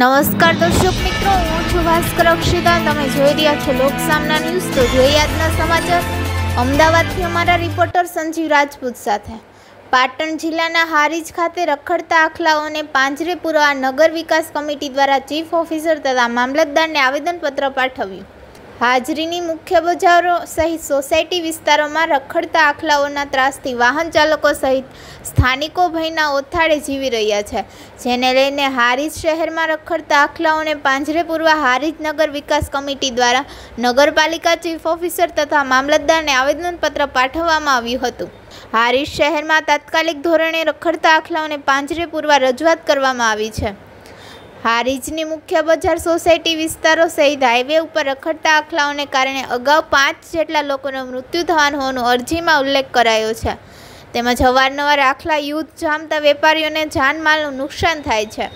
નમસ્કાર દર્શક મિત્રો હું છું ભાસ્કર અક્ષિતા તમે જોઈ રહ્યા છો લોક સામના ન્યૂઝ તો જોઈએ આજના સમાચાર અમદાવાદથી અમારા રિપોર્ટર સંજીવ રાજપૂત સાથે પાટણ જિલ્લાના હારીજ ખાતે રખડતા આખલાઓને પાંજરે પૂરવા નગર વિકાસ કમિટી દ્વારા ચીફ ઓફિસર તથા મામલતદારને આવેદનપત્ર પાઠવ્યું હાજરીની મુખ્ય બજારો સહિત સોસાયટી વિસ્તારોમાં રખડતા આખલાઓના ત્રાસથી વાહન ચાલકો સહિત સ્થાનિકો ભયના ઓથાળે જીવી રહ્યા છે જેને લઈને હારીજ શહેરમાં રખડતા આખલાઓને પાંજરે પૂરવા નગર વિકાસ કમિટી દ્વારા નગરપાલિકા ચીફ ઓફિસર તથા મામલતદારને આવેદનપત્ર પાઠવવામાં આવ્યું હતું હારીજ શહેરમાં તાત્કાલિક ધોરણે રખડતા આખલાઓને પાંજરે પૂરવા રજૂઆત કરવામાં આવી છે હારીજની મુખ્ય બજાર સોસાયટી વિસ્તારો સહિત હાઈવે ઉપર રખડતા આખલાઓને કારણે અગાઉ પાંચ જેટલા લોકોનો મૃત્યુ થવાનું હોવાનું અરજીમાં ઉલ્લેખ કરાયો છે તેમજ અવારનવાર આખલા યુદ્ધ જામતા વેપારીઓને જાનમાલનું નુકસાન થાય છે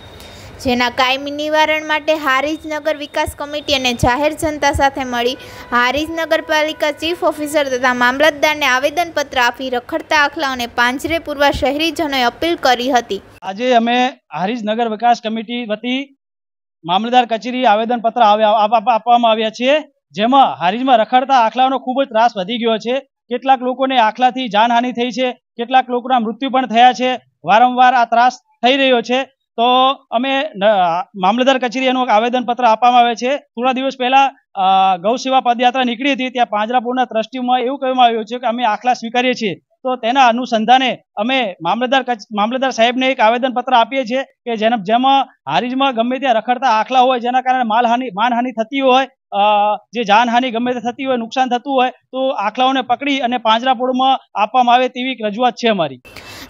જેના કાયમી નિવારણ માટે હારીજનગર વિકાસ કમિટી અને જાહેર જનતા સાથે મળી હારીજ નગરપાલિકા ચીફ ઓફિસર તથા મામલતદારને આવેદનપત્ર આપી રખડતા આખલા અને પાંજરે પૂરવા શહેરીજનોએ અપીલ કરી હતી આજે અમે હારીજ નગર વિકાસ કમિટી વતી મામલતદાર કચેરી આવેદનપત્ર આપવામાં આવ્યા છીએ જેમાં હારીજમાં રખડતા આખલાનો ખૂબ જ ત્રાસ વધી ગયો છે કેટલાક લોકોને આખલાથી જાનહાનિ થઈ છે કેટલાક લોકોના મૃત્યુ પણ થયા છે વારંવાર આ ત્રાસ થઈ રહ્યો છે તો અમે મામલતદાર કચેરી એનું આવેદનપત્ર આપવામાં આવે છે થોડા દિવસ પહેલાં ગૌસેવા પદયાત્રા નીકળી હતી ત્યાં પાંજરાપુરના ટ્રસ્ટીમાં એવું કહેવામાં આવ્યું છે કે અમે આખલા સ્વીકારીએ છીએ તો તેના અનુસંધાને અમે મામલતદાર મામલતદાર સાહેબને એક આવેદનપત્ર આપીએ છીએ કે જેના જેમાં હારીજમાં ગમે ત્યાં રખડતા આખલા હોય જેના કારણે માલહાનિ માનહાનિ થતી હોય જે જાનહાનિ ગમે તે થતી હોય નુકસાન થતું હોય તો આખલાઓને પકડી અને પાંજરાપોળમાં આપવામાં આવે તેવી રજૂઆત છે અમારી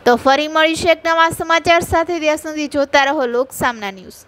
તો ફરી મળીશું એક નવા સમાચાર સાથે ત્યાં સુધી જોતા રહો લોક સામના ન્યૂઝ